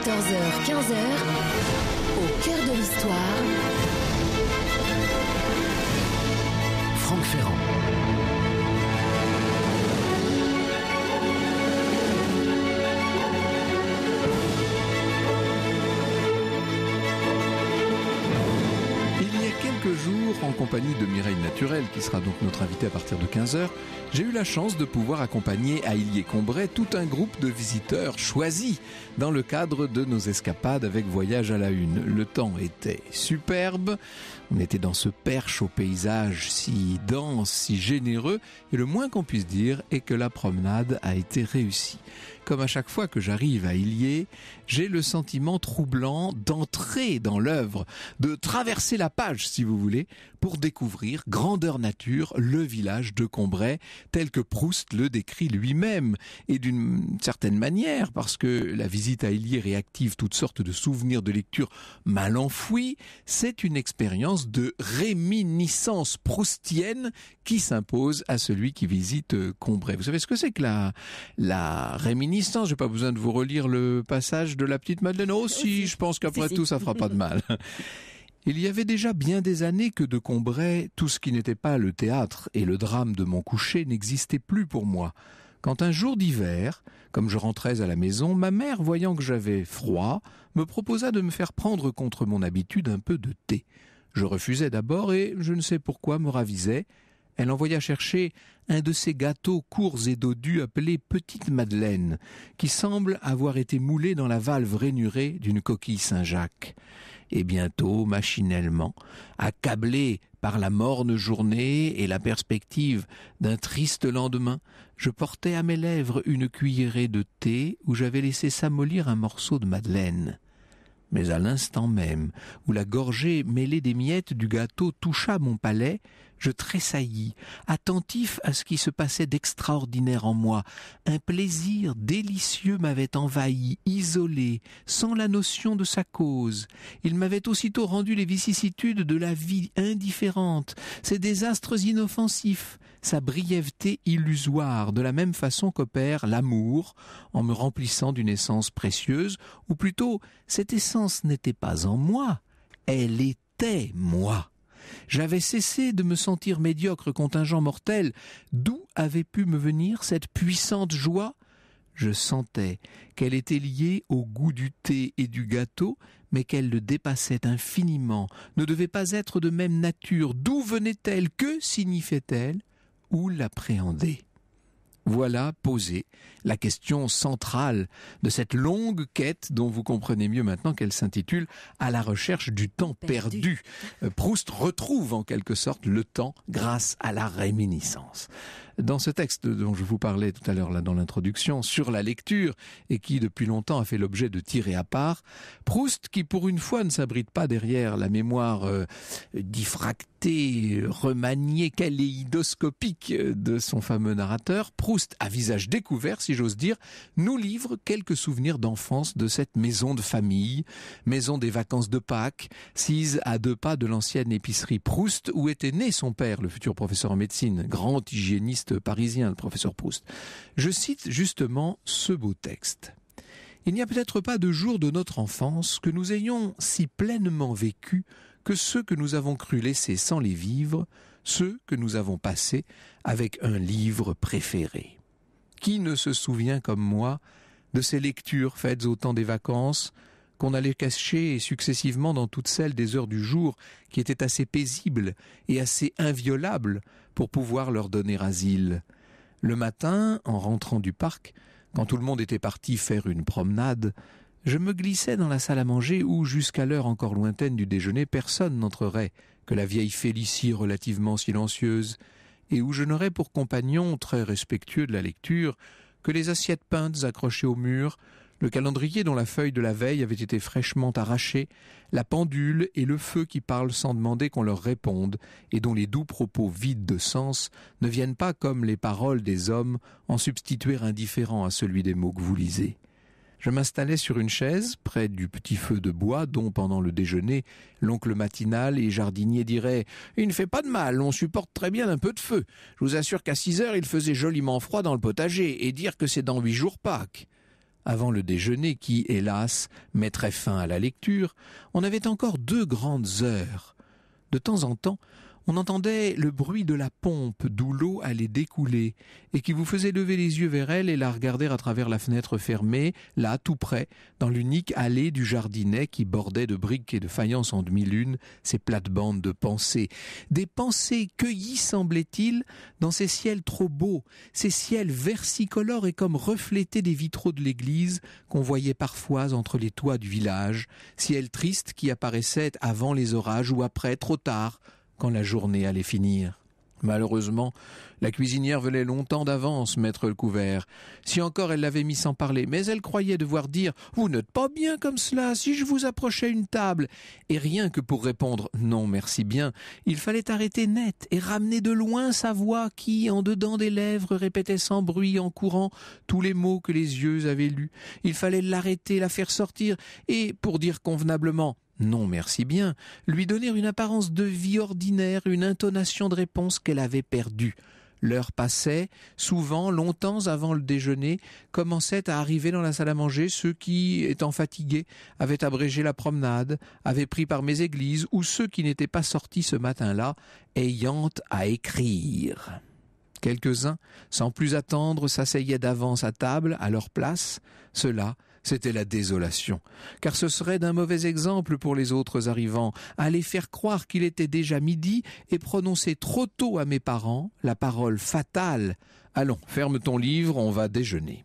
14h, 15h, au cœur de l'histoire. Franck Ferrand. compagnie de Mireille Naturel, qui sera donc notre invitée à partir de 15h, j'ai eu la chance de pouvoir accompagner à ilier combray tout un groupe de visiteurs choisis dans le cadre de nos escapades avec Voyage à la Une. Le temps était superbe, on était dans ce perche au paysage si dense, si généreux, et le moins qu'on puisse dire est que la promenade a été réussie comme à chaque fois que j'arrive à illier j'ai le sentiment troublant d'entrer dans l'œuvre, de traverser la page, si vous voulez, pour découvrir, grandeur nature, le village de Combray, tel que Proust le décrit lui-même, et d'une certaine manière, parce que la visite à Ilier réactive toutes sortes de souvenirs de lecture mal enfouis, c'est une expérience de réminiscence proustienne qui s'impose à celui qui visite euh, Combray. Vous savez ce que c'est que la, la réminiscence j'ai pas besoin de vous relire le passage de la petite Madeleine. Oh si, je pense qu'après tout, ça fera pas de mal. Il y avait déjà bien des années que de Combray, tout ce qui n'était pas le théâtre et le drame de mon coucher n'existait plus pour moi. Quand un jour d'hiver, comme je rentrais à la maison, ma mère, voyant que j'avais froid, me proposa de me faire prendre contre mon habitude un peu de thé. Je refusais d'abord et, je ne sais pourquoi, me ravisais, elle envoya chercher un de ces gâteaux courts et dodus appelés Petite Madeleine, qui semble avoir été moulé dans la valve rainurée d'une coquille Saint-Jacques. Et bientôt, machinalement, accablé par la morne journée et la perspective d'un triste lendemain, je portais à mes lèvres une cuillerée de thé où j'avais laissé s'amollir un morceau de madeleine. Mais à l'instant même où la gorgée mêlée des miettes du gâteau toucha mon palais, je tressaillis, attentif à ce qui se passait d'extraordinaire en moi. Un plaisir délicieux m'avait envahi, isolé, sans la notion de sa cause. Il m'avait aussitôt rendu les vicissitudes de la vie indifférente, ces désastres inoffensifs, sa brièveté illusoire, de la même façon qu'opère l'amour en me remplissant d'une essence précieuse, ou plutôt cette essence n'était pas en moi, elle était moi. J'avais cessé de me sentir médiocre contingent mortel. D'où avait pu me venir cette puissante joie Je sentais qu'elle était liée au goût du thé et du gâteau, mais qu'elle le dépassait infiniment, ne devait pas être de même nature. D'où venait-elle Que signifiait-elle ou l'appréhender. Voilà posée la question centrale de cette longue quête dont vous comprenez mieux maintenant qu'elle s'intitule À la recherche du temps perdu. perdu. Euh, Proust retrouve en quelque sorte le temps grâce à la réminiscence dans ce texte dont je vous parlais tout à l'heure là dans l'introduction sur la lecture et qui depuis longtemps a fait l'objet de tirer à part, Proust qui pour une fois ne s'abrite pas derrière la mémoire euh, diffractée, remaniée, caléidoscopique euh, de son fameux narrateur, Proust à visage découvert si j'ose dire, nous livre quelques souvenirs d'enfance de cette maison de famille, maison des vacances de Pâques, sise à deux pas de l'ancienne épicerie Proust où était né son père, le futur professeur en médecine, grand hygiéniste parisien, le professeur Proust. Je cite justement ce beau texte. Il n'y a peut-être pas de jour de notre enfance que nous ayons si pleinement vécu que ceux que nous avons cru laisser sans les vivre, ceux que nous avons passés avec un livre préféré. Qui ne se souvient comme moi de ces lectures faites au temps des vacances, qu'on allait cacher successivement dans toutes celles des heures du jour qui étaient assez paisibles et assez inviolables pour pouvoir leur donner asile. Le matin, en rentrant du parc, quand tout le monde était parti faire une promenade, je me glissais dans la salle à manger où, jusqu'à l'heure encore lointaine du déjeuner, personne n'entrerait que la vieille Félicie relativement silencieuse, et où je n'aurais pour compagnon, très respectueux de la lecture, que les assiettes peintes accrochées au mur, le calendrier dont la feuille de la veille avait été fraîchement arrachée, la pendule et le feu qui parlent sans demander qu'on leur réponde, et dont les doux propos vides de sens ne viennent pas comme les paroles des hommes en substituer indifférent à celui des mots que vous lisez. Je m'installais sur une chaise, près du petit feu de bois dont, pendant le déjeuner, l'oncle matinal et jardinier dirait « Il ne fait pas de mal, on supporte très bien un peu de feu. Je vous assure qu'à six heures, il faisait joliment froid dans le potager, et dire que c'est dans huit jours Pâques. » Avant le déjeuner qui, hélas, mettrait fin à la lecture, on avait encore deux grandes heures. De temps en temps, on entendait le bruit de la pompe d'où l'eau allait découler, et qui vous faisait lever les yeux vers elle et la regarder à travers la fenêtre fermée, là, tout près, dans l'unique allée du jardinet qui bordait de briques et de faïence en demi-lune ces plates-bandes de pensées. Des pensées cueillies, semblait-il, dans ces ciels trop beaux, ces ciels versicolores et comme reflétés des vitraux de l'église qu'on voyait parfois entre les toits du village, ciels tristes qui apparaissaient avant les orages ou après, trop tard, quand la journée allait finir. Malheureusement, la cuisinière venait longtemps d'avance mettre le couvert. Si encore elle l'avait mis sans parler, mais elle croyait devoir dire Vous n'êtes pas bien comme cela, si je vous approchais une table. Et rien que pour répondre Non, merci bien, il fallait arrêter net et ramener de loin sa voix qui, en dedans des lèvres, répétait sans bruit, en courant, tous les mots que les yeux avaient lus. Il fallait l'arrêter, la faire sortir, et, pour dire convenablement non merci bien, lui donner une apparence de vie ordinaire, une intonation de réponse qu'elle avait perdue. L'heure passait, souvent, longtemps avant le déjeuner, commençaient à arriver dans la salle à manger ceux qui, étant fatigués, avaient abrégé la promenade, avaient pris par mes églises, ou ceux qui n'étaient pas sortis ce matin-là, ayant à écrire. Quelques-uns, sans plus attendre, s'asseyaient d'avance à table, à leur place. Ceux-là c'était la désolation, car ce serait d'un mauvais exemple pour les autres arrivants, aller faire croire qu'il était déjà midi et prononcer trop tôt à mes parents la parole fatale. Allons, ferme ton livre, on va déjeuner.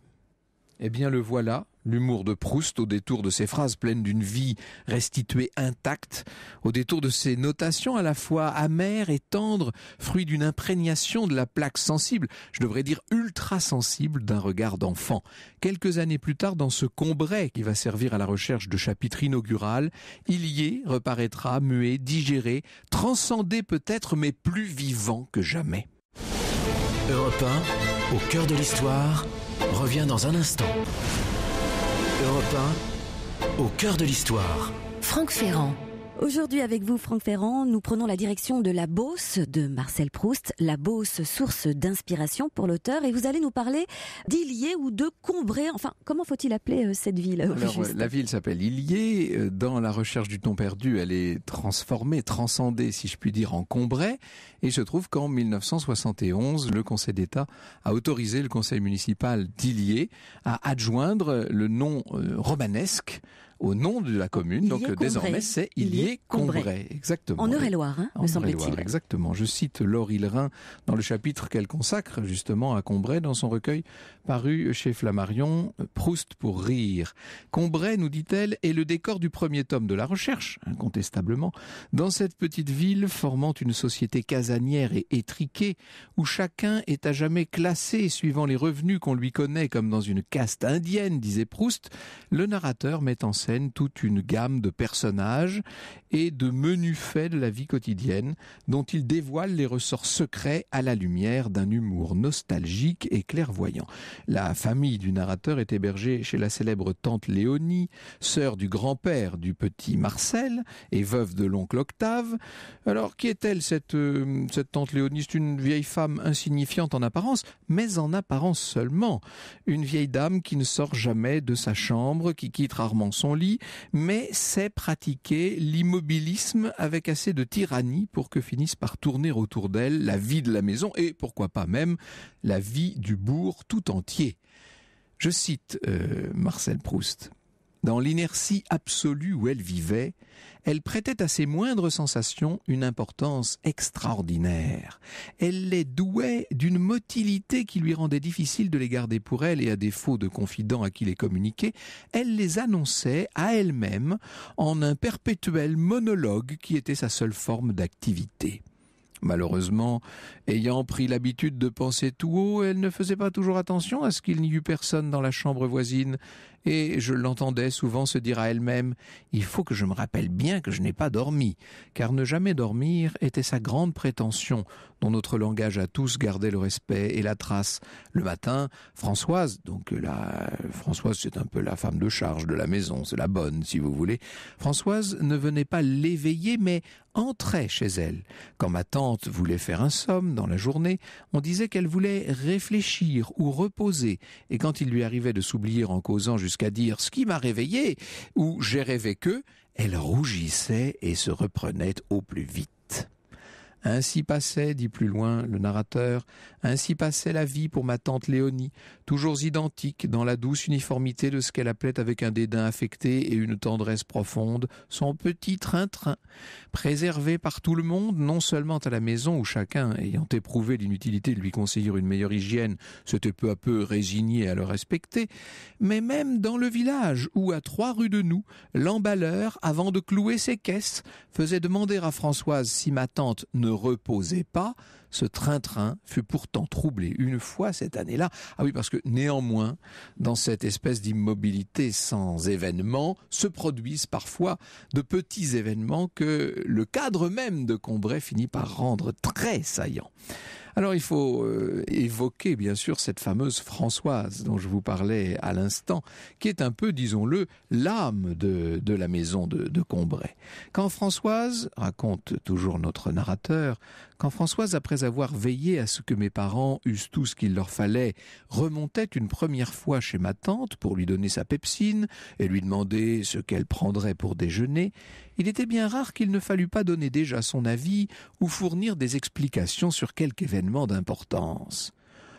Eh bien le voilà, l'humour de Proust au détour de ses phrases pleines d'une vie restituée intacte, au détour de ses notations à la fois amères et tendres, fruit d'une imprégnation de la plaque sensible, je devrais dire ultra sensible d'un regard d'enfant. Quelques années plus tard, dans ce combray qui va servir à la recherche de chapitres inaugural, il y est, reparaîtra, muet, digéré, transcendé peut-être, mais plus vivant que jamais. au cœur de l'histoire, Reviens dans un instant. Europe 1, au cœur de l'histoire. Franck Ferrand. Aujourd'hui avec vous Franck Ferrand, nous prenons la direction de la Beauce de Marcel Proust, la Beauce source d'inspiration pour l'auteur et vous allez nous parler d'Illier ou de Combray, enfin comment faut-il appeler euh, cette ville euh, Alors euh, la ville s'appelle Illier, dans la recherche du ton perdu elle est transformée, transcendée si je puis dire en Combray et se trouve qu'en 1971 le Conseil d'État a autorisé le conseil municipal d'Illier à adjoindre le nom romanesque au nom de la commune. Donc désormais, c'est est combray Exactement. En Eure-et-Loire, hein, me semble-t-il. Exactement. Je cite Laure Hillerin dans le chapitre qu'elle consacre justement à Combray dans son recueil paru chez Flammarion, Proust pour rire. Combray, nous dit-elle, est le décor du premier tome de la recherche, incontestablement, dans cette petite ville formant une société casanière et étriquée, où chacun est à jamais classé suivant les revenus qu'on lui connaît, comme dans une caste indienne, disait Proust, le narrateur met en scène toute une gamme de personnages et de menus faits de la vie quotidienne dont il dévoile les ressorts secrets à la lumière d'un humour nostalgique et clairvoyant. La famille du narrateur est hébergée chez la célèbre tante Léonie, sœur du grand-père du petit Marcel et veuve de l'oncle Octave. Alors qui est-elle cette, euh, cette tante Léonie C'est une vieille femme insignifiante en apparence, mais en apparence seulement. Une vieille dame qui ne sort jamais de sa chambre, qui quitte rarement son mais sait pratiquer l'immobilisme avec assez de tyrannie pour que finisse par tourner autour d'elle la vie de la maison et pourquoi pas même la vie du bourg tout entier. Je cite euh, Marcel Proust. Dans l'inertie absolue où elle vivait, elle prêtait à ses moindres sensations une importance extraordinaire. Elle les douait d'une motilité qui lui rendait difficile de les garder pour elle et à défaut de confident à qui les communiquer, elle les annonçait à elle-même en un perpétuel monologue qui était sa seule forme d'activité. Malheureusement, ayant pris l'habitude de penser tout haut, elle ne faisait pas toujours attention à ce qu'il n'y eût personne dans la chambre voisine, et je l'entendais souvent se dire à elle-même Il faut que je me rappelle bien que je n'ai pas dormi, car ne jamais dormir était sa grande prétention, dont notre langage à tous gardé le respect et la trace. Le matin, Françoise, donc la Françoise c'est un peu la femme de charge de la maison, c'est la bonne si vous voulez, Françoise ne venait pas l'éveiller mais entrait chez elle. Quand ma tante voulait faire un somme dans la journée, on disait qu'elle voulait réfléchir ou reposer, et quand il lui arrivait de s'oublier en causant jusqu'à à dire ce qui m'a réveillé ou j'ai rêvé que, elle rougissait et se reprenait au plus vite. Ainsi passait, dit plus loin le narrateur, ainsi passait la vie pour ma tante Léonie, toujours identique dans la douce uniformité de ce qu'elle appelait avec un dédain affecté et une tendresse profonde, son petit train-train, préservé par tout le monde, non seulement à la maison où chacun, ayant éprouvé l'inutilité de lui conseiller une meilleure hygiène, s'était peu à peu résigné à le respecter, mais même dans le village où, à trois rues de nous, l'emballeur, avant de clouer ses caisses, faisait demander à Françoise si ma tante ne reposait pas, ce train-train fut pourtant troublé une fois cette année-là. Ah oui, parce que néanmoins, dans cette espèce d'immobilité sans événement, se produisent parfois de petits événements que le cadre même de Combray finit par rendre très saillant. Alors il faut euh, évoquer bien sûr cette fameuse Françoise dont je vous parlais à l'instant, qui est un peu, disons-le, l'âme de, la maison de Combray. Quand Françoise, raconte toujours notre narrateur, quand Françoise, après avoir veillé à ce que mes parents eussent tout ce qu'il leur fallait, remontait une première fois chez ma tante pour lui donner sa pepsine et lui demander ce qu'elle prendrait pour déjeuner, il était bien rare qu'il ne fallût pas donner déjà son avis ou fournir des explications sur quelque événement d'importance.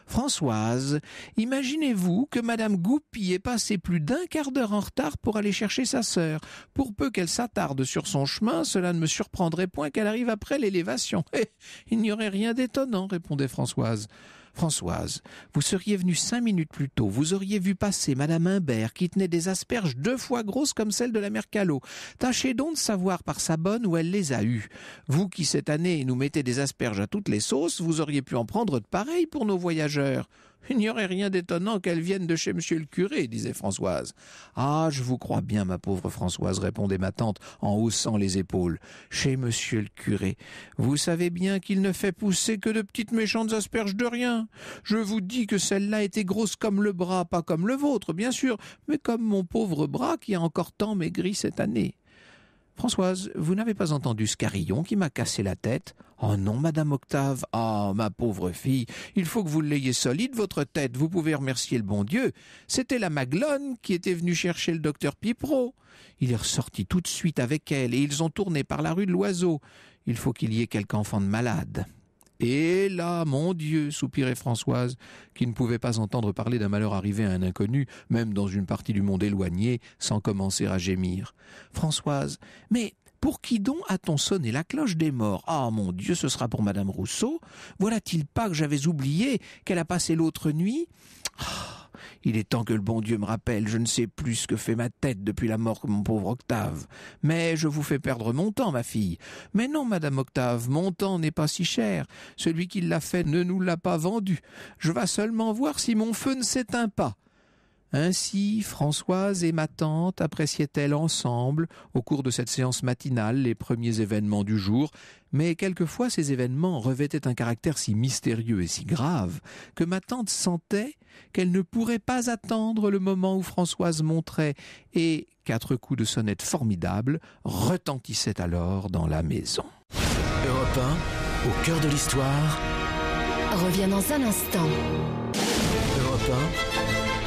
Françoise, imaginez-vous que Madame Goupy ait passé plus d'un quart d'heure en retard pour aller chercher sa sœur. Pour peu qu'elle s'attarde sur son chemin, cela ne me surprendrait point qu'elle arrive après l'élévation. Eh, il n'y aurait rien d'étonnant, répondait Françoise. Françoise, vous seriez venue cinq minutes plus tôt, vous auriez vu passer Madame Imbert qui tenait des asperges deux fois grosses comme celles de la mère Callot. Tâchez donc de savoir par sa bonne où elle les a eues. Vous qui cette année nous mettez des asperges à toutes les sauces, vous auriez pu en prendre de pareilles pour nos voyageurs. Il n'y aurait rien d'étonnant qu'elle vienne de chez monsieur le curé, disait Françoise. Ah, je vous crois bien, ma pauvre Françoise, répondait ma tante en haussant les épaules. Chez monsieur le curé. Vous savez bien qu'il ne fait pousser que de petites méchantes asperges de rien. Je vous dis que celle-là était grosse comme le bras, pas comme le vôtre, bien sûr, mais comme mon pauvre bras qui a encore tant maigri cette année. Françoise, vous n'avez pas entendu ce carillon qui m'a cassé la tête Oh non, Madame Octave, ah, oh, ma pauvre fille, il faut que vous l'ayez solide, votre tête, vous pouvez remercier le bon Dieu. C'était la Maglone qui était venue chercher le docteur Pipereau. Il est ressorti tout de suite avec elle, et ils ont tourné par la rue de l'Oiseau. Il faut qu'il y ait quelque enfant de malade. Et là, mon Dieu, soupirait Françoise, qui ne pouvait pas entendre parler d'un malheur arrivé à un inconnu, même dans une partie du monde éloignée, sans commencer à gémir. Françoise, mais pour qui donc a-t-on sonné la cloche des morts Ah, mon Dieu, ce sera pour Madame Rousseau. Voilà-t-il pas que j'avais oublié qu'elle a passé l'autre nuit ah, il est temps que le bon Dieu me rappelle, je ne sais plus ce que fait ma tête depuis la mort de mon pauvre Octave. Mais je vous fais perdre mon temps, ma fille. Mais non, madame Octave, mon temps n'est pas si cher. Celui qui l'a fait ne nous l'a pas vendu. Je vas seulement voir si mon feu ne s'éteint pas. Ainsi, Françoise et ma tante appréciaient-elles ensemble, au cours de cette séance matinale, les premiers événements du jour, mais quelquefois ces événements revêtaient un caractère si mystérieux et si grave que ma tante sentait qu'elle ne pourrait pas attendre le moment où Françoise montrait, et quatre coups de sonnette formidables retentissaient alors dans la maison. Europe au cœur de l'histoire, revient dans un instant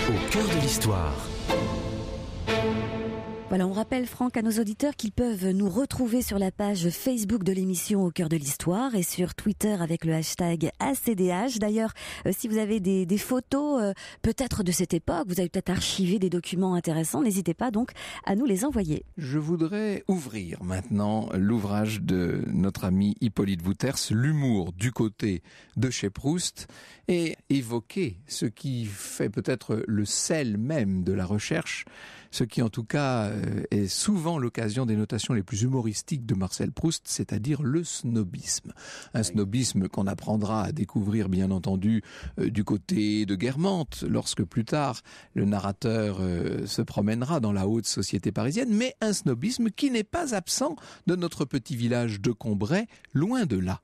au cœur de l'histoire. Voilà, on rappelle Franck à nos auditeurs qu'ils peuvent nous retrouver sur la page Facebook de l'émission Au cœur de l'histoire et sur Twitter avec le hashtag ACDH. D'ailleurs, euh, si vous avez des, photos euh, peut-être de cette époque, vous avez peut-être archivé des documents intéressants, n'hésitez pas donc à nous les envoyer. Je voudrais ouvrir maintenant l'ouvrage de notre ami Hippolyte Wouters, « L'humour du côté de chez Proust, et évoquer ce qui fait peut-être le sel même de la recherche ce qui en tout cas euh, est souvent l'occasion des notations les plus humoristiques de Marcel Proust, c'est-à-dire le snobisme. Un snobisme qu'on apprendra à découvrir bien entendu euh, du côté de Guermantes, lorsque plus tard le narrateur euh, se promènera dans la haute société parisienne, mais un snobisme qui n'est pas absent de notre petit village de Combray, loin de là.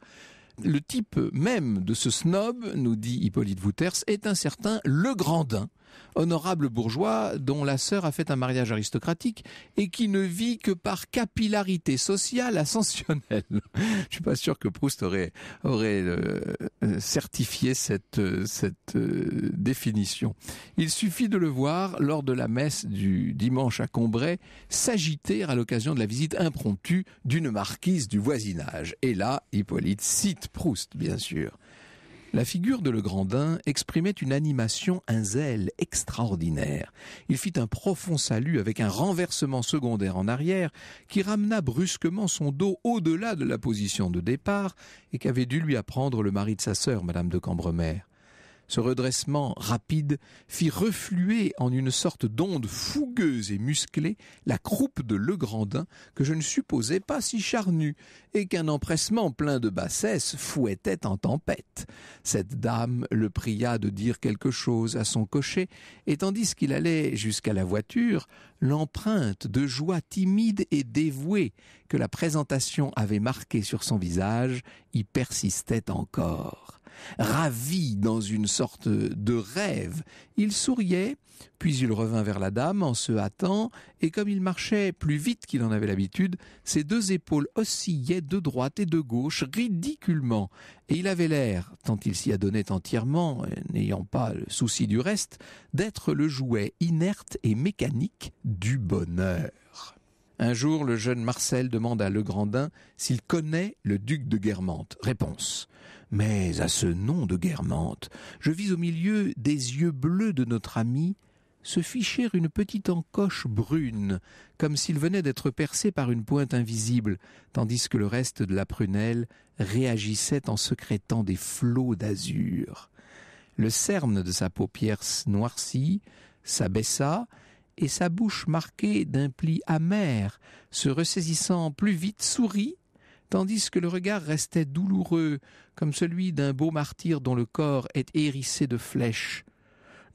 Le type même de ce snob, nous dit Hippolyte Wouters, est un certain Legrandin, honorable bourgeois dont la sœur a fait un mariage aristocratique et qui ne vit que par capillarité sociale ascensionnelle. Je suis pas sûr que Proust aurait, euh, certifié cette, euh, euh, définition. Il suffit de le voir lors de la messe du dimanche à Combray s'agiter à l'occasion de la visite impromptue d'une marquise du voisinage. Et là, Hippolyte cite Proust, bien sûr. La figure de Legrandin exprimait une animation, un zèle extraordinaire. Il fit un profond salut avec un renversement secondaire en arrière qui ramena brusquement son dos au-delà de la position de départ et qu'avait dû lui apprendre le mari de sa sœur, madame de Cambremer. Ce redressement rapide fit refluer en une sorte d'onde fougueuse et musclée la croupe de Legrandin que je ne supposais pas si charnue et qu'un empressement plein de bassesse fouettait en tempête. Cette dame le pria de dire quelque chose à son cocher et tandis qu'il allait jusqu'à la voiture, l'empreinte de joie timide et dévouée que la présentation avait marquée sur son visage y persistait encore. Ravi dans une sorte de rêve, il souriait, puis il revint vers la dame en se hâtant, et comme il marchait plus vite qu'il en avait l'habitude, ses deux épaules oscillaient de droite et de gauche ridiculement, et il avait l'air, tant il s'y adonnait entièrement, n'ayant pas le souci du reste, d'être le jouet inerte et mécanique du bonheur. Un jour, le jeune Marcel demande à Legrandin s'il connaît le duc de Guermantes. Réponse. Mais à ce nom de Guermantes, je vis au milieu des yeux bleus de notre ami se ficher une petite encoche brune, comme s'il venait d'être percé par une pointe invisible, tandis que le reste de la prunelle réagissait en secrétant des flots d'azur. Le cerne de sa paupière noircit, s'abaissa, et sa bouche marquée d'un pli amer, se ressaisissant plus vite, sourit, tandis que le regard restait douloureux, comme celui d'un beau martyr dont le corps est hérissé de flèches.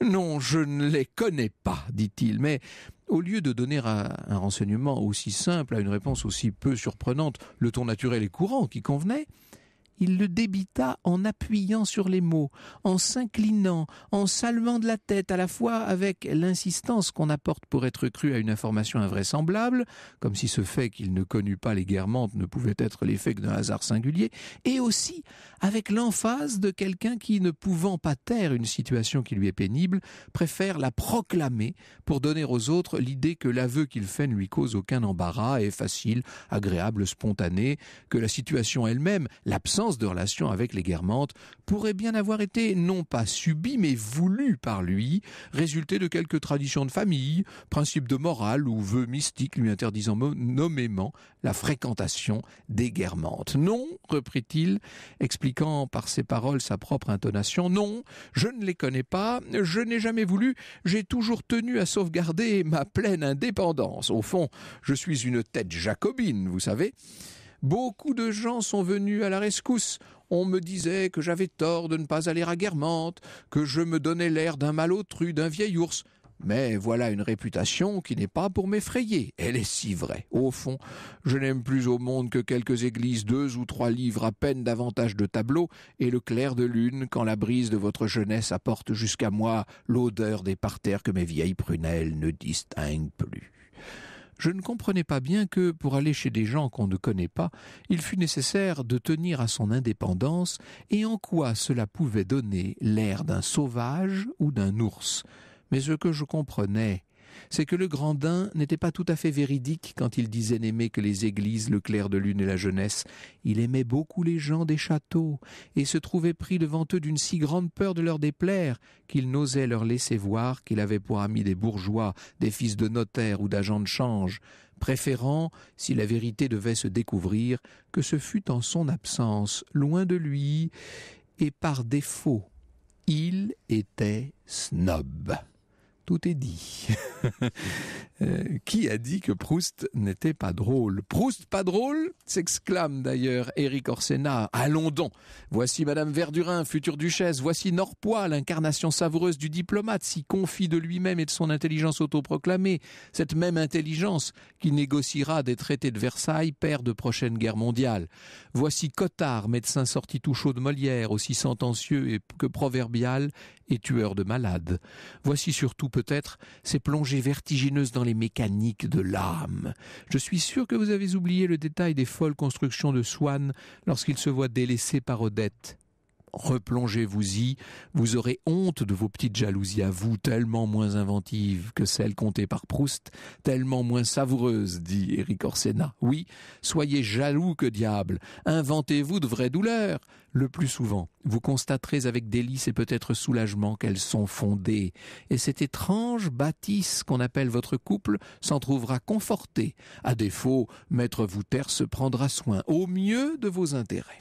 Non, je ne les connais pas, dit-il, mais au lieu de donner à un renseignement aussi simple, à une réponse aussi peu surprenante, le ton naturel et courant qui convenait, il le débita en appuyant sur les mots, en s'inclinant, en saluant de la tête, à la fois avec l'insistance qu'on apporte pour être cru à une information invraisemblable, comme si ce fait qu'il ne connut pas les guermantes ne pouvait être l'effet d'un hasard singulier, et aussi avec l'emphase de quelqu'un qui, ne pouvant pas taire une situation qui lui est pénible, préfère la proclamer pour donner aux autres l'idée que l'aveu qu'il fait ne lui cause aucun embarras, est facile, agréable, spontané, que la situation elle-même, l'absence de relation avec les Guermantes pourrait bien avoir été non pas subie mais voulu par lui, résulté de quelques traditions de famille, principes de morale ou vœux mystiques lui interdisant nommément la fréquentation des Guermantes. Non, reprit-il, expliquant par ses paroles sa propre intonation, non, je ne les connais pas, je n'ai jamais voulu, j'ai toujours tenu à sauvegarder ma pleine indépendance. Au fond, je suis une tête jacobine, vous savez. Beaucoup de gens sont venus à la rescousse. On me disait que j'avais tort de ne pas aller à Guermantes, que je me donnais l'air d'un malotru, d'un vieil ours. Mais voilà une réputation qui n'est pas pour m'effrayer. Elle est si vraie. Au fond, je n'aime plus au monde que quelques églises, deux ou trois livres à peine davantage de tableaux, et le clair de lune quand la brise de votre jeunesse apporte jusqu'à moi l'odeur des parterres que mes vieilles prunelles ne distinguent plus je ne comprenais pas bien que, pour aller chez des gens qu'on ne connaît pas, il fût nécessaire de tenir à son indépendance, et en quoi cela pouvait donner l'air d'un sauvage ou d'un ours. Mais ce que je comprenais, c'est que le Grandin n'était pas tout à fait véridique quand il disait n'aimer que les églises, le clair de lune et la jeunesse. Il aimait beaucoup les gens des châteaux, et se trouvait pris devant eux d'une si grande peur de leur déplaire qu'il n'osait leur laisser voir qu'il avait pour amis des bourgeois, des fils de notaires ou d'agents de change, préférant, si la vérité devait se découvrir, que ce fût en son absence, loin de lui, et par défaut. Il était snob tout est dit. Euh, qui a dit que Proust n'était pas drôle Proust pas drôle s'exclame d'ailleurs Éric Orsena à London. Voici Madame Verdurin, future duchesse, voici Norpois, l'incarnation savoureuse du diplomate, si confie de lui-même et de son intelligence autoproclamée, cette même intelligence qui négociera des traités de Versailles, père de prochaine guerre mondiale. Voici Cottard, médecin sorti tout chaud de Molière, aussi sentencieux que proverbial et tueur de malades. Voici surtout peut-être ces plongées vertigineuses dans les mécaniques de l'âme. Je suis sûr que vous avez oublié le détail des folles constructions de Swann lorsqu'il se voit délaissé par Odette replongez-vous-y, vous aurez honte de vos petites jalousies à vous, tellement moins inventives que celles comptées par Proust, tellement moins savoureuses, dit Éric Orsena. Oui, soyez jaloux que diable, inventez-vous de vraies douleurs. Le plus souvent, vous constaterez avec délice et peut-être soulagement qu'elles sont fondées, et cette étrange bâtisse qu'on appelle votre couple s'en trouvera confortée. À défaut, Maître terre se prendra soin, au mieux de vos intérêts.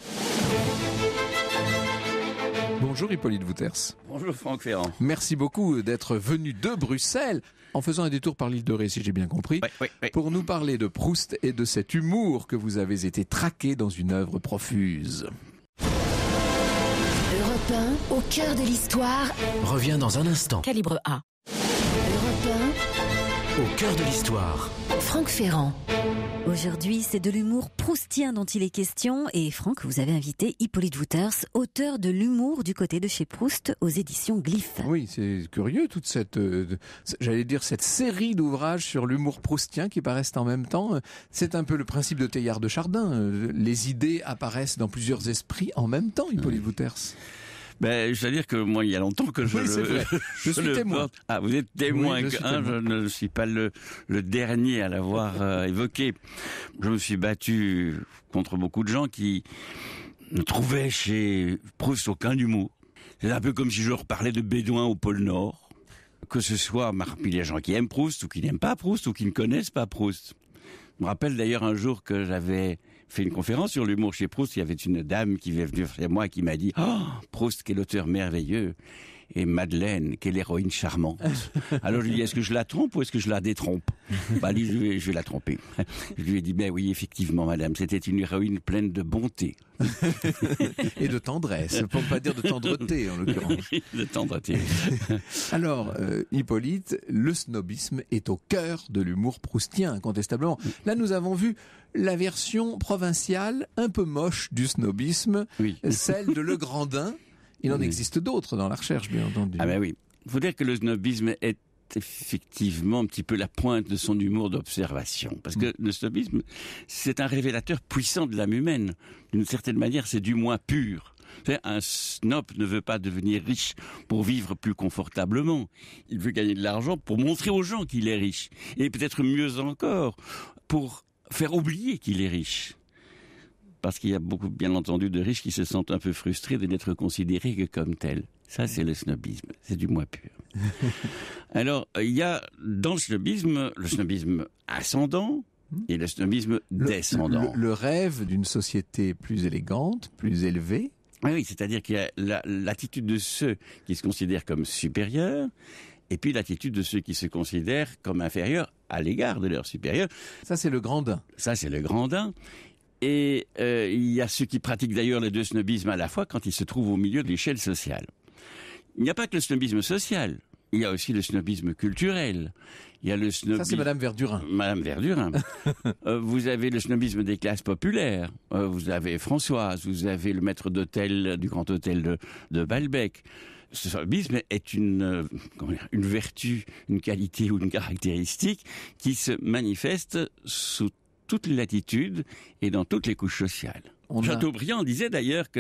Bonjour Hippolyte Vouters. Bonjour Franck Ferrand. Merci beaucoup d'être venu de Bruxelles en faisant un détour par l'île de Ré, si j'ai bien compris, pour nous parler de Proust et de cet humour que vous avez été traqué dans une œuvre profuse. Europe 1, au cœur de l'histoire, revient dans un instant. Calibre A. Europe 1, au cœur de l'histoire. Franck Ferrand. Aujourd'hui, c'est de l'humour proustien dont il est question. Et Franck, vous avez invité Hippolyte Wouters, auteur de l'humour du côté de chez Proust aux éditions Glyph. Oui, c'est curieux toute cette, euh, j'allais dire cette série d'ouvrages sur l'humour proustien qui paraissent en même temps. C'est un peu le principe de Teilhard de Chardin. Euh, les idées apparaissent dans plusieurs esprits en même temps, Hippolyte Wouters. Ben, c'est-à-dire que moi, il y a longtemps que je oui, le, je, suis témoin. Ah, vous êtes hein, témoin. je, ne suis pas le, le dernier à l'avoir euh, évoqué. Je me suis battu contre beaucoup de gens qui ne trouvaient chez Proust aucun humour. C'est un peu comme si je reparlais de Bédouin au pôle Nord. Que ce soit a les gens qui aiment Proust ou qui n'aiment pas Proust ou qui ne connaissent pas Proust. Je me rappelle d'ailleurs un jour que j'avais fait une conférence sur l'humour chez Proust, il y avait une dame qui est venue chez moi et qui m'a dit, oh, Proust, quel auteur merveilleux et Madeleine, quelle héroïne charmante. Alors je lui dis, est-ce que je la trompe ou est-ce que je la détrompe Bah lui, je vais, je vais la tromper. Je lui ai dit, ben oui, effectivement, madame, c'était une héroïne pleine de bonté. et de tendresse, pour ne pas dire de tendreté en l'occurrence. de tendreté. Alors, euh, Hippolyte, le snobisme est au cœur de l'humour proustien, incontestablement. Là, nous avons vu la version provinciale, un peu moche du snobisme, celle de Legrandin, il en mm. existe d'autres dans la recherche, bien entendu. Ah ben oui. Il faut dire que le snobisme est effectivement un petit peu la pointe de son humour d'observation. Parce que mm. le snobisme, c'est un révélateur puissant de l'âme humaine. D'une certaine manière, c'est du moins pur. Un snob ne veut pas devenir riche pour vivre plus confortablement. Il veut gagner de l'argent pour montrer aux gens qu'il est riche. Et peut-être mieux encore, pour faire oublier qu'il est riche parce qu'il y a beaucoup, bien entendu, de riches qui se sentent un peu frustrés de n'être considérés que comme tels. Ça, c'est le snobisme. C'est du moins pur. Alors, il y a dans le snobisme, le snobisme ascendant, et le snobisme descendant. Le, rêve d'une société plus élégante, plus élevée. Ah oui, c'est-à-dire qu'il y a l'attitude de ceux qui se considèrent comme supérieurs et puis l'attitude de ceux qui se considèrent comme inférieurs à l'égard de leurs supérieurs. Ça, c'est le grandin. Ça, c'est le grandin. Et euh, il y a ceux qui pratiquent d'ailleurs les deux snobismes à la fois quand ils se trouvent au milieu de l'échelle sociale. Il n'y a pas que le snobisme social. Il y a aussi le snobisme culturel. Il y a le snobisme. Ça, c'est Madame Verdurin. Madame Verdurin. Euh, vous avez le snobisme des classes populaires. Euh, vous avez Françoise. Vous avez le maître d'hôtel du grand hôtel de, de Balbec. Ce snobisme est une, une vertu, une qualité ou une caractéristique qui se manifeste sous toutes les latitudes et dans toutes les couches sociales. Chateaubriand disait d'ailleurs que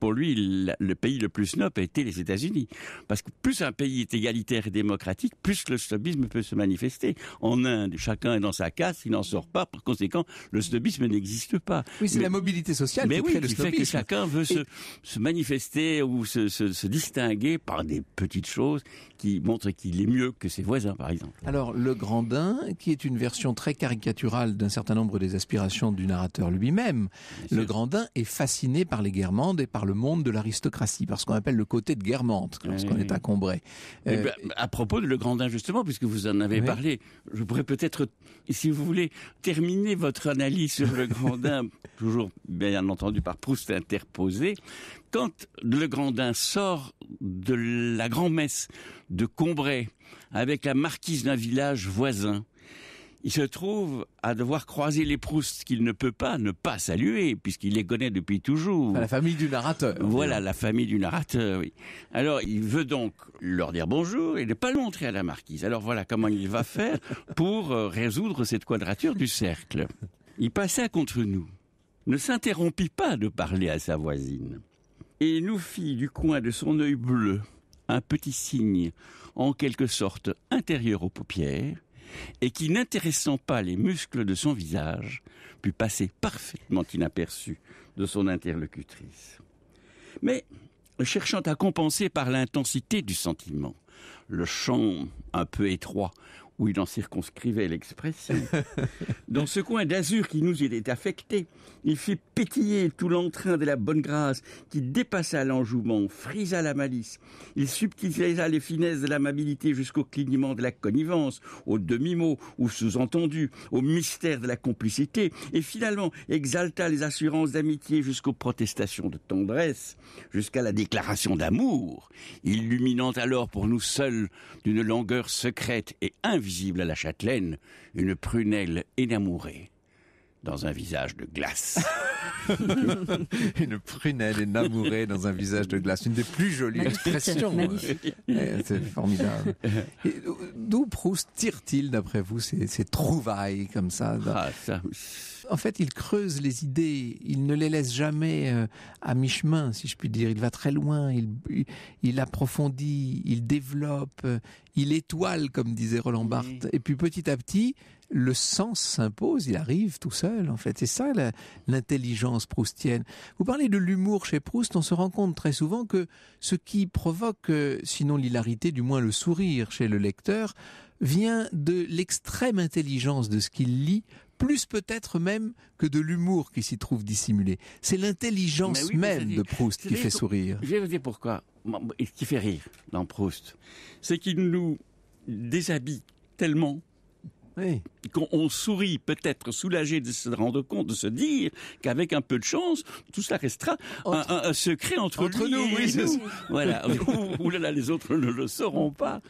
pour lui, le pays le plus snob a été les États-Unis. Parce que plus un pays est égalitaire et démocratique, plus le snobisme peut se manifester. En Inde, chacun est dans sa casse, il n'en sort pas. Par conséquent, le snobisme n'existe pas. Oui, c'est la mobilité sociale mais qui fait que chacun veut se, se, manifester ou se, se, distinguer par des petites choses qui montrent qu'il est mieux que ses voisins, par exemple. Alors, le Grandin, qui est une version très caricaturale d'un certain nombre des aspirations du narrateur lui-même, le Grandin est fasciné par les Guermantes et par le monde de l'aristocratie, par ce qu'on appelle le côté de Guermantes lorsqu'on est à Combray. Eh euh, ben, à propos de Le Grandin, justement, puisque vous en avez parlé, je pourrais peut-être, si vous voulez, terminer votre analyse sur Le Grandin, toujours bien entendu par Proust interposé. Quand Le Grandin sort de la grand-messe de Combray avec la marquise d'un village voisin, il se trouve à devoir croiser les Proust qu'il ne peut pas ne pas saluer, puisqu'il les connaît depuis toujours. la famille du narrateur. Voilà, la famille du narrateur, oui. Alors, il veut donc leur dire bonjour et ne pas le montrer à la marquise. Alors voilà comment il va faire pour euh, résoudre cette quadrature du cercle. Il passa contre nous, ne s'interrompit pas de parler à sa voisine, et nous fit du coin de son œil bleu un petit signe, en quelque sorte intérieur aux paupières, et qui, n'intéressant pas les muscles de son visage, put passer parfaitement inaperçu de son interlocutrice. Mais, cherchant à compenser par l'intensité du sentiment, le champ un peu étroit où il en circonscrivait l'expression. Dans ce coin d'azur qui nous y était affecté, il fit pétiller tout l'entrain de la bonne grâce qui dépassa l'enjouement, frisa la malice. Il subtilisa les finesses de l'amabilité jusqu'au clignement de la connivence, au demi-mot ou sous-entendu, au mystère de la complicité, et finalement exalta les assurances d'amitié jusqu'aux protestations de tendresse, jusqu'à la déclaration d'amour, illuminant alors pour nous seuls d'une langueur secrète et invisible visible à la châtelaine une prunelle énamourée dans un visage de glace. une prunelle énamourée dans un visage de glace. Une des plus jolies expressions. Hein. Eh, c'est formidable. D'où Proust tire-t-il, d'après vous, ces, trouvailles comme ça, ah, en fait, il creuse les idées, il ne les laisse jamais euh, à mi-chemin, si je puis dire. Il va très loin, il, il approfondit, il développe, il étoile, comme disait Roland Barthes. Et puis petit à petit, le sens s'impose, il arrive tout seul en fait. C'est ça l'intelligence proustienne. Vous parlez de l'humour chez Proust, on se rend compte très souvent que ce qui provoque, euh, sinon l'hilarité, du moins le sourire chez le lecteur, vient de l'extrême intelligence de ce qu'il lit, plus peut-être même que de l'humour qui s'y trouve dissimulé. C'est l'intelligence même de Proust qui fait sourire. Je vais vous dire pourquoi. Ce qui fait rire dans Proust, c'est qu'il nous déshabille tellement oui. Qu'on sourit peut-être soulagé de se rendre compte, de se dire qu'avec un peu de chance, tout cela restera un, secret entre, nous. Voilà. Ouh là là, les autres ne le sauront pas.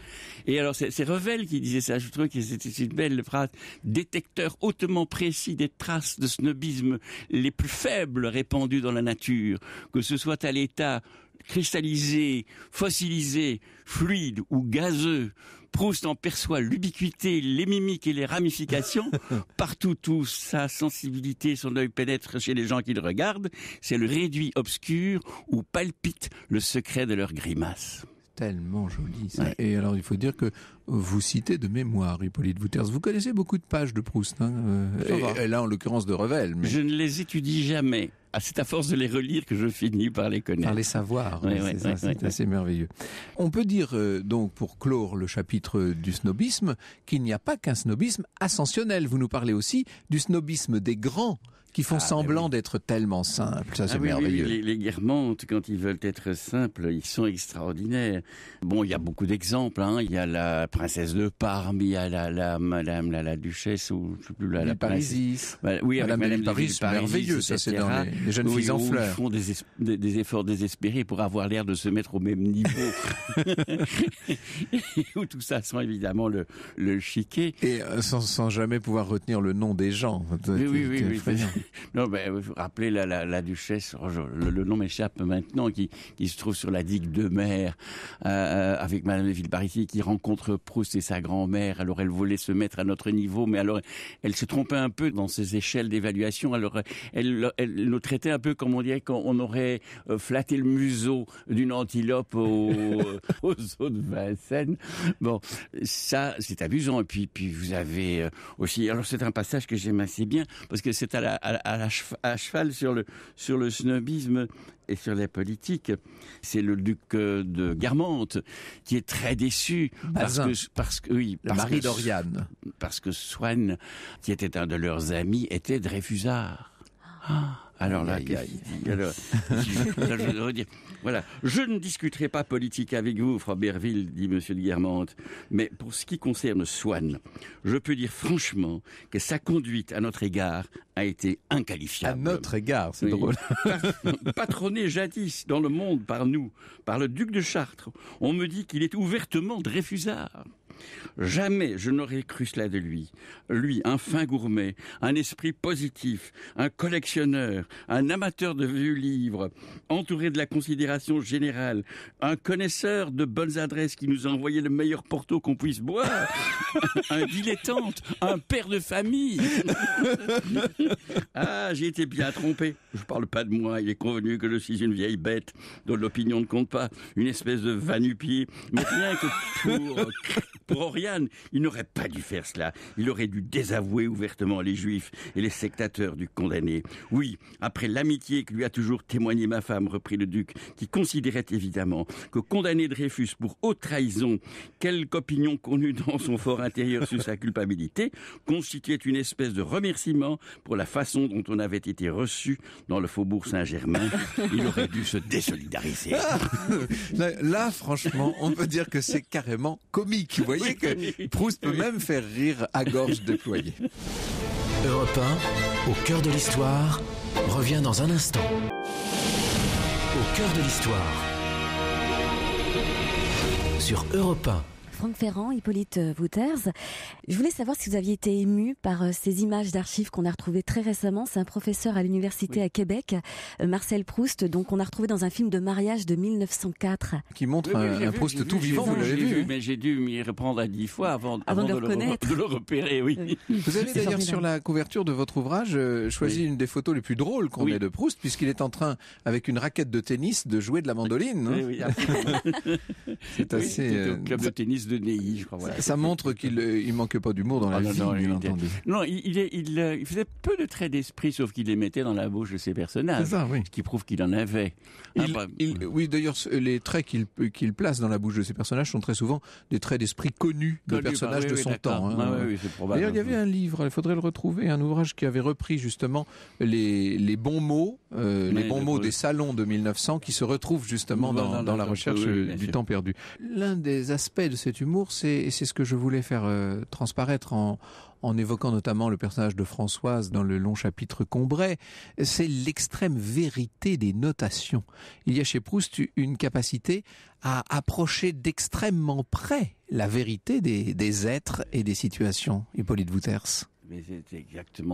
Et alors, c'est, c'est Revel qui disait ça. Je trouve que c'était une belle phrase. Détecteur hautement précis des traces de snobisme les plus faibles répandues dans la nature, que ce soit à l'état cristallisé, fossilisé, fluide ou gazeux, Proust en perçoit l'ubiquité, les mimiques et les ramifications. Partout où sa sensibilité, son œil pénètre chez les gens qui le regardent, c'est le réduit obscur où palpite le secret de leur grimace tellement joli. Et alors, il faut dire que vous citez de mémoire Hippolyte Wouters. Vous connaissez beaucoup de pages de Proust, hein, euh, et, là, en l'occurrence, de Revel. Je ne les étudie jamais. Ah, c'est à force de les relire que je finis par les connaître. Par les savoir, c'est assez merveilleux. On peut dire, euh, donc, pour clore le chapitre du snobisme, qu'il n'y a pas qu'un snobisme ascensionnel. Vous nous parlez aussi du snobisme des grands qui font ah, semblant d'être tellement simples. Ça, c'est ah merveilleux. les, les, guermantes, quand ils veulent être simples, ils sont extraordinaires. Bon, il y a beaucoup d'exemples. Hein. Il y a la princesse de Parme, il y a la, la madame, la, duchesse, ou je sais plus, la, la bah, oui, madame, madame de Paris, c'est merveilleux, ça, c'est dans les, les jeunes filles en fleurs. Ils font des, efforts désespérés pour avoir l'air de se mettre au même niveau. où tout ça sent évidemment le, le chiquet. Et euh, sans, sans jamais pouvoir retenir le nom des gens. Oui, oui, oui. non, mais euh, vous rappelez la, duchesse, oh, le, nom m'échappe maintenant, qui, se trouve sur la digue de mer, euh, euh, avec Madame de Villeparisis, qui rencontre Proust et sa grand-mère. Alors elle voulait se mettre à notre niveau, mais alors elle se trompait un peu dans ses échelles d'évaluation. Alors elle, nous traitait un peu comme on dirait qu'on aurait flatté le museau d'une antilope aux, aux eaux de Vincennes. Bon, ça c'est abusant Et puis, puis vous avez aussi, alors c'est un passage que j'aime assez bien parce que c'est à la, à, cheval sur le, sur le snobisme et sur la politique. C'est le duc euh, de Guermantes qui est très déçu parce que, parce oui, parce parce que Swann, qui était un de leurs amis, était Dreyfusard. Ah. Alors là, je voilà, je ne discuterai pas politique avec vous, Froberville, dit Monsieur de Guermantes, mais pour ce qui concerne Swann, je peux dire franchement que sa conduite à notre égard a été inqualifiable. À notre égard, c'est drôle. Patronné jadis dans le monde par nous, par le duc de Chartres, on me dit qu'il est ouvertement Dreyfusard. Jamais je n'aurais cru cela de lui. Lui, un fin gourmet, un esprit positif, un collectionneur, un amateur de vieux livres, entouré de la considération générale, un connaisseur de bonnes adresses qui nous a envoyé le meilleur porto qu'on puisse boire, un dilettante, un père de famille. ah, j'ai été bien trompé. Je parle pas de moi, il est convenu que je suis une vieille bête dont l'opinion ne compte pas, une espèce de vanupier, mais rien que pour Pour Oriane, il n'aurait pas dû faire cela. Il aurait dû désavouer ouvertement les juifs et les sectateurs du condamné. Oui, après l'amitié que lui a toujours témoigné ma femme, reprit le duc, qui considérait évidemment que condamner Dreyfus pour haute trahison, quelque opinion qu'on eût dans son fort intérieur sur sa culpabilité, constituait une espèce de remerciement pour la façon dont on avait été reçu dans le faubourg Saint-Germain. Il aurait dû se désolidariser. là, franchement, on peut dire que c'est carrément comique voyez que Proust peut même faire rire à gorge déployée. Europe au cœur de l'histoire, revient dans un instant. Au cœur de l'histoire, sur Europe Franck Ferrand, Hippolyte euh, Wouters. Je voulais savoir si vous aviez été ému par euh, ces images d'archives qu'on a retrouvées très récemment. C'est un professeur à l'université à Québec, euh, Marcel Proust, donc on a retrouvé dans un film de mariage de 1904. Qui montre un, Proust tout vivant, vous l'avez vu, hein. Mais j'ai dû m'y reprendre à dix fois avant, de, le repérer, oui. Vous avez d'ailleurs sur la couverture de votre ouvrage choisi une des photos les plus drôles qu'on ait de Proust, puisqu'il est en train, avec une raquette de tennis, de jouer de la mandoline. Hein. c'est assez... club de tennis de ça, montre qu'il euh, il manquait pas d'humour dans ah la vie, non, il euh, il, faisait peu de traits d'esprit, sauf qu'il les mettait dans la bouche de ses personnages. Ce qui prouve qu'il en avait. oui, d'ailleurs, les traits qu'il place dans la bouche de ses personnages sont très souvent des traits d'esprit connus de personnages de son temps. d'ailleurs, il y hein. avait un livre, il faudrait le retrouver, un ouvrage qui avait repris justement les bons mots euh, les bons mots des salons de 1900 qui se retrouvent justement dans, la recherche du temps perdu. L'un des aspects de cet humour, c'est c'est ce que je voulais faire euh, transparaître en, évoquant notamment le personnage de Françoise dans le long chapitre Combray, c'est l'extrême vérité des notations. Il y a chez Proust une capacité à approcher d'extrêmement près la vérité des, des êtres et des situations. Hippolyte Wouters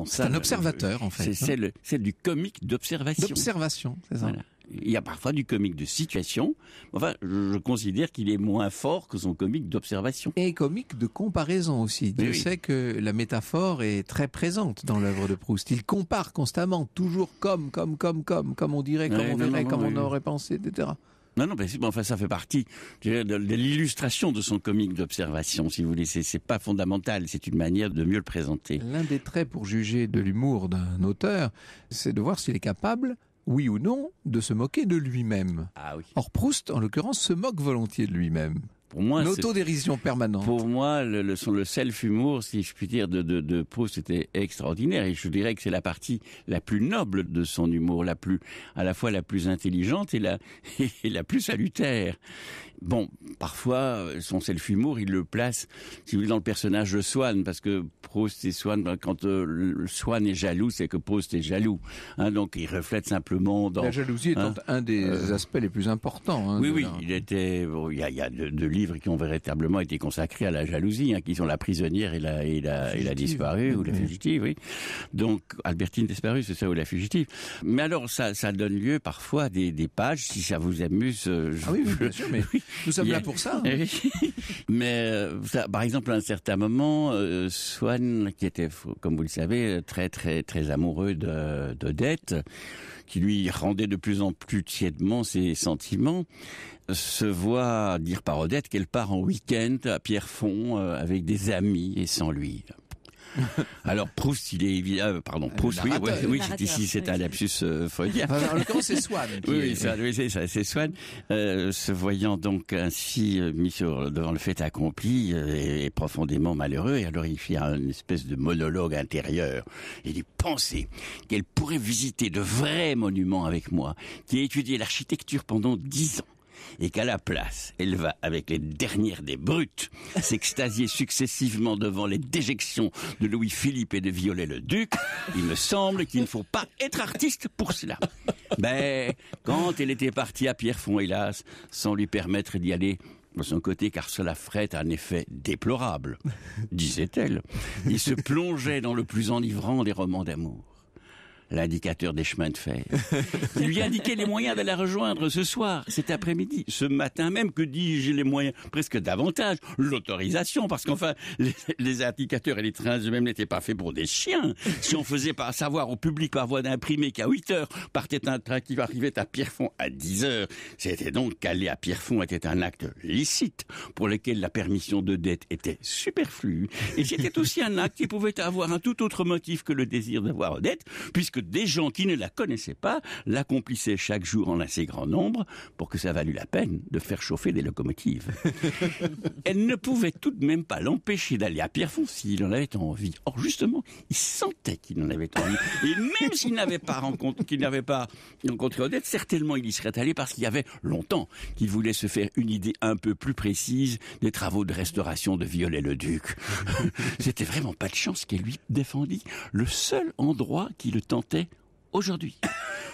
c'est un observateur, en fait. C'est hein. celle, du comique d'observation. D'observation, c'est ça. Il y a parfois du comique de situation. Enfin, je, considère qu'il est moins fort que son comique d'observation. Et comique de comparaison aussi. Je sais que la métaphore est très présente dans l'œuvre de Proust. Il compare constamment, toujours comme, comme, comme, comme, comme on dirait, comme on verrait, comme on aurait pensé, etc. Non, non, enfin, ça fait partie de, l'illustration de son comique d'observation, si vous voulez. C'est pas fondamental, c'est une manière de mieux le présenter. L'un des traits pour juger de l'humour d'un auteur, c'est de voir s'il est capable oui ou non, de se moquer de lui-même. Ah Or Proust, en l'occurrence, se moque volontiers de lui-même pour moi, l'autodérision permanente. Pour moi, le, le, self-humour, si je puis dire, de, de, de c'était extraordinaire. Et je dirais que c'est la partie la plus noble de son humour, la plus, à la fois la plus intelligente et la, et la plus salutaire. Bon, parfois, son self-humour, il le place, si vous voulez, dans le personnage de Swann, parce que Proust et Swann, ben, quand euh, Swann est jaloux, c'est que Proust est jaloux. Hein. donc, il reflète simplement dans... La jalousie est hein, un des euh, aspects les plus importants. Hein, oui, oui, il était... il y a, de, de qui ont véritablement été consacrés à la jalousie, hein, qui sont La prisonnière et la, et disparue, ou La mm-hmm. fugitive, oui. Donc, Albertine disparue, c'est ça, ou La fugitive. Mais alors, ça, donne lieu parfois à des, pages, si ça vous amuse. Euh, ah oui, bien sûr, mais oui. nous sommes là pour ça. mais, euh, par exemple, à un certain moment, euh, qui était, comme vous le savez, euh, très, très, très amoureux d'Odette, qui lui rendait de plus en plus tièdement ses sentiments, se voit dire par Odette qu'elle part en week-end à Pierrefonds euh, avec des amis et sans lui. Alors Proust, il est évident, ah, pardon, euh, Proust, oui, oui, c'est ici, c'est un lapsus euh, freudien. le c'est Swann. oui, oui, c'est Swann. Euh, se voyant donc ainsi euh, mis sur, devant le fait accompli, et profondément malheureux, et alors il fait une espèce de monologue intérieur. Il dit, pensée qu'elle pourrait visiter de vrais monuments avec moi, qui a étudié l'architecture pendant dix ans et qu'à la place, elle va, avec les dernières des brutes, s'extasier successivement devant les déjections de Louis-Philippe et de Viollet-le-Duc, il me semble qu'il ne faut pas être artiste pour cela. Mais ben, quand elle était partie à Pierrefonds, hélas, sans lui permettre d'y aller, de son côté, car cela ferait un effet déplorable, disait-elle. Il se plongeait dans le plus enivrant des romans d'amour l'indicateur des chemins de fer. lui indiquait les moyens de la rejoindre ce soir, cet après-midi, ce matin même, que dis-je, les moyens, presque davantage, l'autorisation, parce qu'enfin, les, indicateurs et les trains eux-mêmes n'étaient pas faits pour des chiens. Si on faisait pas savoir au public par voie d'imprimé qu'à 8 heures partait un train qui arrivait à Pierrefonds à 10 heures, c'était donc qu'aller à Pierrefonds était un acte licite pour lequel la permission de dette était superflue. Et c'était aussi un acte qui pouvait avoir un tout autre motif que le désir d'avoir dette, puisque des gens qui ne la connaissaient pas l'accomplissaient chaque jour en assez grand nombre pour que ça valût la peine de faire chauffer des locomotives. Elle ne pouvait tout de même pas l'empêcher d'aller à Pierrefonds s'il en avait envie. Or justement, il sentait qu'il en avait envie. Et même s'il n'avait pas rencontré, qu'il n'avait pas rencontré Odette, certainement il y serait allé parce qu'il y avait longtemps qu'il voulait se faire une idée un peu plus précise des travaux de restauration de Viollet-le-Duc. C'était vraiment pas de chance qu'elle lui défendit. Le seul endroit qui le tentait aujourd'hui.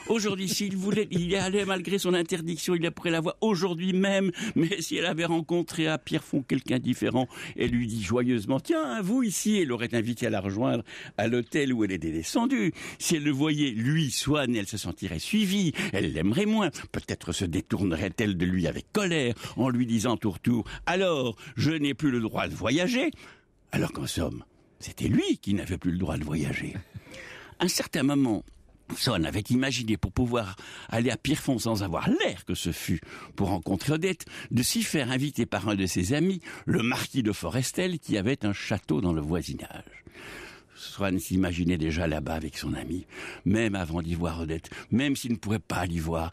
Aujourd'hui, s'il voulait, il y allait malgré son interdiction, il pourrait la voir aujourd'hui même. Mais si elle avait rencontré à Pierrefonds quelqu'un différent, elle lui dit joyeusement, tiens, vous ici, elle l'aurait invité à la rejoindre à l'hôtel où elle était descendue. Si elle le voyait, lui, Swann, elle se sentirait suivie, elle l'aimerait moins. Peut-être se détournerait-elle de lui avec colère en lui disant tour tour, alors, je n'ai plus le droit de voyager. Alors qu'en somme, c'était lui qui n'avait plus le droit de voyager un certain moment, Swann avait imaginé pour pouvoir aller à Pierrefonds sans avoir l'air que ce fut pour rencontrer Odette, de s'y faire inviter par un de ses amis, le marquis de Forestel, qui avait un château dans le voisinage. Swann s'imaginait déjà là-bas avec son ami, même avant d'y voir Odette, même s'il ne pourrait pas l'y voir.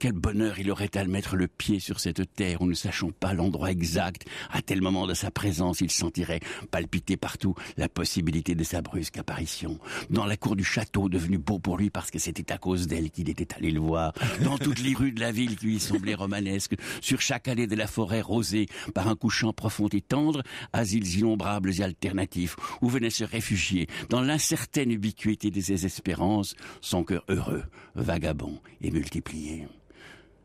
Quel bonheur il aurait à mettre le pied sur cette terre où ne sachons pas l'endroit exact. À tel moment de sa présence, il sentirait palpiter partout la possibilité de sa brusque apparition. Dans la cour du château, devenu beau pour lui parce que c'était à cause d'elle qu'il était allé le voir. Dans toutes les rues de la ville qui lui semblaient romanesques. Sur chaque allée de la forêt rosée par un couchant profond et tendre, asiles innombrables et alternatifs où venait se réfugier dans l'incertaine ubiquité de ses espérances, son cœur heureux, vagabond et multiplié.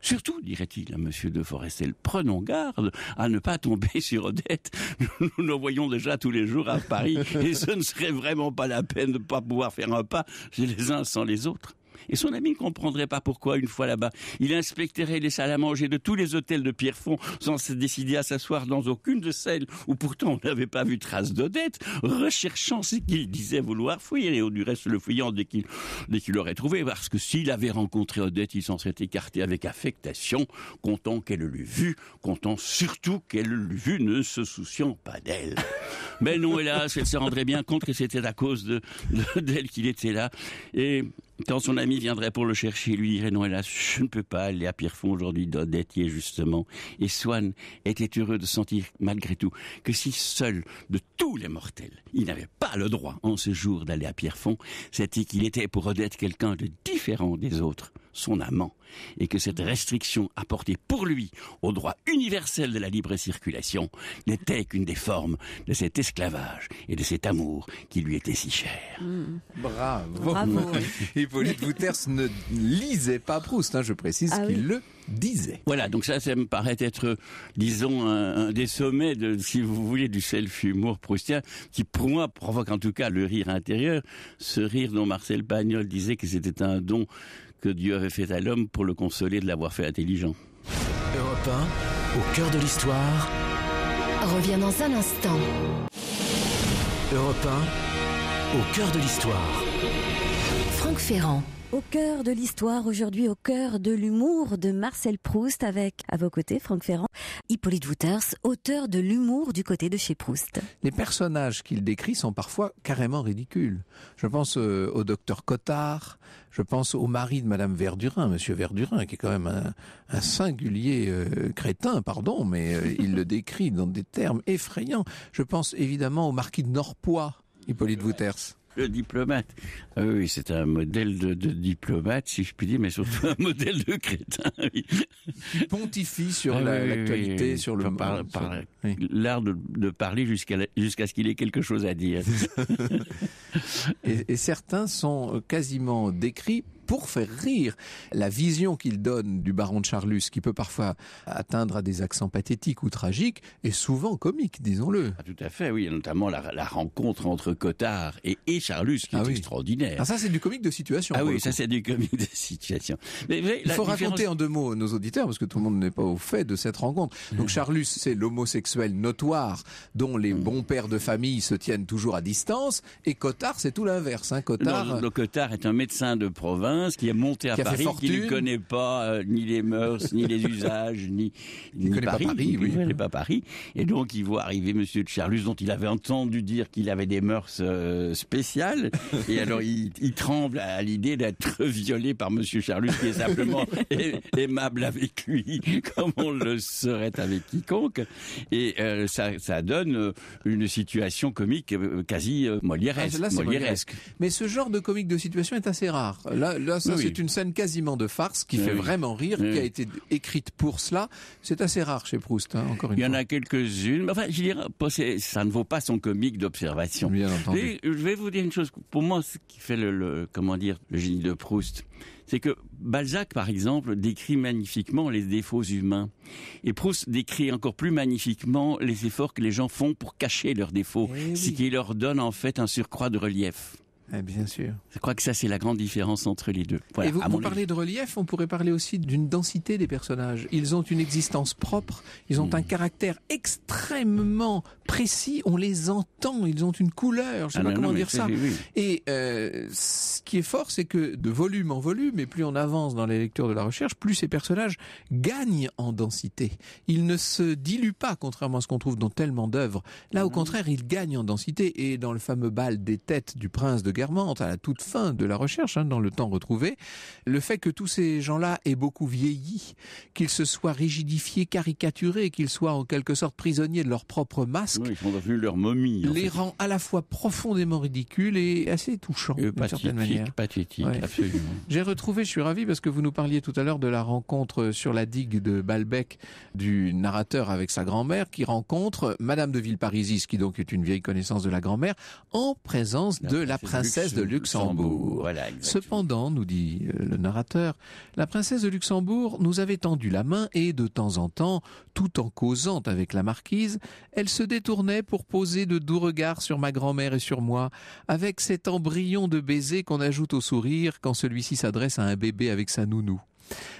Surtout, dirait-il à Monsieur de Forestel, prenons garde à ne pas tomber sur Odette. Nous, nous voyons déjà tous les jours à Paris et ce ne serait vraiment pas la peine de ne pas pouvoir faire un pas chez les uns sans les autres. Et son ami ne comprendrait pas pourquoi, une fois là-bas. Il inspecterait les salles à manger de tous les hôtels de Pierrefonds sans se décider à s'asseoir dans aucune de celles où pourtant on n'avait pas vu trace d'Odette, recherchant ce qu'il disait vouloir fouiller et du reste le fouillant dès qu'il, dès l'aurait trouvé parce que s'il avait rencontré Odette, il s'en serait écarté avec affectation, content qu'elle l'eût vu, content surtout qu'elle l'eût vu ne se souciant pas d'elle. Mais non, hélas, elle se rendrait bien compte que c'était à cause de, d'elle qu'il était là. Et quand son ami Ami viendrait pour le chercher, lui dirait non, hélas, je ne peux pas aller à Pierrefonds aujourd'hui, d'Odettier, justement. Et Swann était heureux de sentir, malgré tout, que si seul, de tous les mortels, il n'avait pas le droit, en ce jour, d'aller à Pierrefonds, c'était qu'il était pour Odette quelqu'un de différent des autres son amant, et que cette restriction apportée pour lui au droit universel de la libre circulation n'était qu'une des formes de cet esclavage et de cet amour qui lui était si cher. Hmm. Bravo. Bravo. Hippolyte Vouters ne lisait pas Proust, hein, je précise ah qu'il le disait. Voilà, donc ça, ça me paraît être, disons, un, des sommets, de, si vous voulez, du self-humour proustien, qui pour moi provoque en tout cas le rire intérieur, ce rire dont Marcel Bagnol disait que c'était un don que Dieu avait fait à l'homme pour le consoler de l'avoir fait intelligent. Europe au cœur de l'histoire. revient dans un instant. Europe au cœur de l'histoire. Franck Ferrand. Au cœur de l'histoire, aujourd'hui au cœur de l'humour de Marcel Proust avec, à vos côtés, Franck Ferrand, Hippolyte Wouters, auteur de l'humour du côté de chez Proust. Les personnages qu'il décrit sont parfois carrément ridicules. Je pense euh, au docteur Cottard je pense au mari de Madame Verdurin, Monsieur Verdurin, qui est quand même un, singulier euh, crétin, pardon, mais euh, il le décrit dans des termes effrayants. Je pense évidemment au marquis de Norpois, Hippolyte Wouters le diplomate. Ah oui, c'est un modèle de, diplomate, si je puis dire, mais surtout un modèle de crétin. Pontifie sur ah l'actualité, sur le par, l'art de, parler jusqu'à jusqu'à ce qu'il ait quelque chose à dire. et, et certains sont quasiment décrits pour faire rire. La vision qu'il donne du baron de Charlus, qui peut parfois atteindre à des accents pathétiques ou tragiques, est souvent comique, disons-le. Ah, tout à fait, oui, notamment la, rencontre entre Cotard et, Charlus, qui ah est extraordinaire. Ah, ça, c'est du comique de situation. Ah oui, ça, c'est du comique de situation. Mais, Il faut raconter en deux mots nos auditeurs, parce que tout le monde n'est pas au fait de cette rencontre. Donc, mhm. Charlus, c'est l'homosexuel notoire dont les mhm. bons pères de famille se tiennent toujours à distance, et Cotard, c'est tout l'inverse. Hein. Cotard... le Cotard est un médecin de province qui est monté à Paris, qui ne connaît pas euh, ni les mœurs, ni les usages, ni, ni Paris. Pas il pas Paris. Et donc, il voit arriver Monsieur de Charlus, dont il avait entendu dire qu'il avait des mœurs euh, spéciales. Et alors, il, tremble à l'idée d'être violé par Monsieur Charlus, qui est simplement aimable avec lui, comme on le serait avec quiconque. Et euh, ça, ça donne une situation comique quasi ah, molièresque. Mais ce genre de comique de situation est assez rare. Là, c'est une scène quasiment de farce qui fait vraiment rire, qui a été écrite pour cela. C'est assez rare chez Proust, hein, encore une Il y en a quelques-unes, enfin, ça ne vaut pas son comique d'observation. Bien entendu. je vais vous dire une chose. Pour moi, ce qui fait le comment dire, le génie de Proust, c'est que Balzac, par exemple, décrit magnifiquement les défauts humains. Et Proust décrit encore plus magnifiquement les efforts que les gens font pour cacher leurs défauts, eh ce qui leur donne en fait un surcroît de relief. Eh, bien sûr. Je crois que ça, c'est la grande différence entre les deux. Et vous, vous parlez de relief, on pourrait parler aussi d'une densité des personnages. Ils ont une existence propre, ils ont hmm. un caractère extrêmement précis, on les entend, ils ont une couleur, je ne sais ah pas comment dire ça. Et euh, ce qui est fort, c'est que de volume en volume, et plus on avance dans les lectures de la recherche, plus ces personnages gagnent en densité. Ils ne se diluent pas, contrairement à ce qu'on trouve dans tellement d'œuvres. Là, au hmm. contraire, ils gagnent en densité. Et dans le fameux bal des têtes du prince de à la toute fin de la recherche, hein, dans le temps retrouvé, le fait que tous ces gens-là aient beaucoup vieilli, qu'ils se soient rigidifiés, caricaturés, qu'ils soient en quelque sorte prisonniers de leur propre masque, oui, leur les rend à la fois profondément ridicules et assez touchants, d'une certaine manière. Pathétique, absolument. J'ai retrouvé, je suis ravi, parce que vous nous parliez tout à l'heure de la rencontre sur la digue de Balbec du narrateur avec sa grand-mère, qui rencontre Madame de Villeparisis, qui donc est une vieille connaissance de la grand-mère, en présence de la princesse, princesse de Luxembourg. Cependant, nous dit euh, le narrateur, la princesse de Luxembourg nous avait tendu la main et, de temps en temps, tout en causant avec la marquise, elle se détournait pour poser de doux regards sur ma grand-mère et sur moi, avec cet embryon de baiser qu'on ajoute au sourire quand celui-ci s'adresse à un bébé avec sa nounou.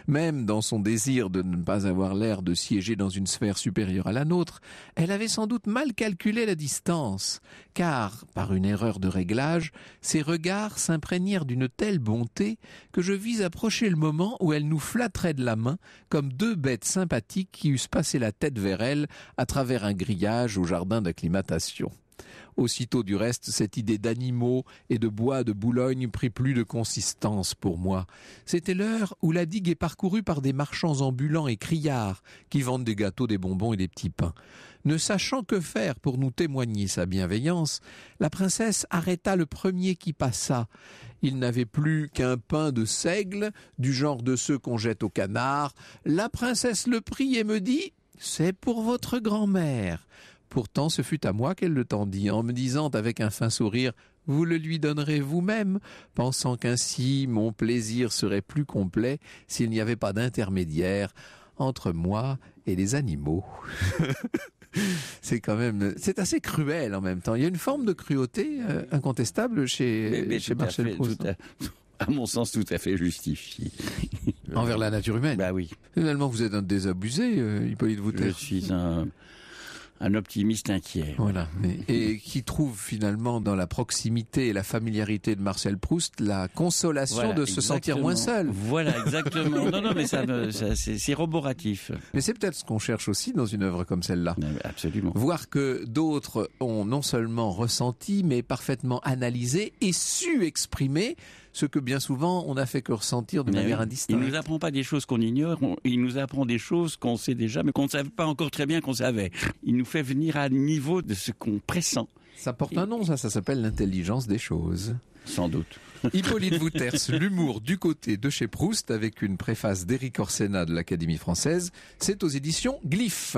Même dans son désir de ne pas avoir l'air de siéger dans une sphère supérieure à la nôtre, elle avait sans doute mal calculé la distance, car, par une erreur de réglage, ses regards s'imprégnèrent d'une telle bonté que je vis approcher le moment où elle nous flatterait de la main comme deux bêtes sympathiques qui eussent passé la tête vers elle à travers un grillage au jardin d'acclimatation. Aussitôt du reste, cette idée d'animaux et de bois de Boulogne prit plus de consistance pour moi. C'était l'heure où la digue est parcourue par des marchands ambulants et criards qui vendent des gâteaux, des bonbons et des petits pains. Ne sachant que faire pour nous témoigner sa bienveillance, la princesse arrêta le premier qui passa. Il n'avait plus qu'un pain de seigle, du genre de ceux qu'on jette aux canards. La princesse le prit et me dit, c'est pour votre grand-mère. Pourtant ce fut à moi qu'elle le tendit, en me disant avec un fin sourire vous le lui donnerez vous-même, pensant qu'ainsi mon plaisir serait plus complet s'il n'y avait pas d'intermédiaire entre moi et les animaux. c'est quand même, c'est assez cruel en même temps. Il y a une forme de cruauté euh, incontestable chez, Marcel Proust. Hein. À, mon sens, tout à fait justifié. Envers la nature humaine. Bah oui. Finalement, vous êtes un désabusé, euh, Hippolyte Wouter. Je suis un un optimiste inquiet. Voilà. Et, qui trouve finalement dans la proximité et la familiarité de Marcel Proust la consolation de se sentir moins seul. Voilà, exactement. non, non, mais ça, c'est roboratif. Mais c'est peut-être ce qu'on cherche aussi dans une œuvre comme celle-là. Euh, absolument. Voir que d'autres ont non seulement ressenti, mais parfaitement analysé et su exprimer ce que bien souvent on n'a fait que ressentir de manière indistincte. Il nous apprend pas des choses qu'on ignore, il nous apprend des choses qu'on sait déjà, mais qu'on ne savait pas encore très bien qu'on savait. Il nous fait venir à niveau de ce qu'on pressent. Ça porte un nom, ça, ça s'appelle l'intelligence des choses. Sans doute. Hippolyte Vouters, l'humour du côté de chez Proust, avec une préface d'Éric Orsena de l'Académie française, c'est aux éditions Glyph.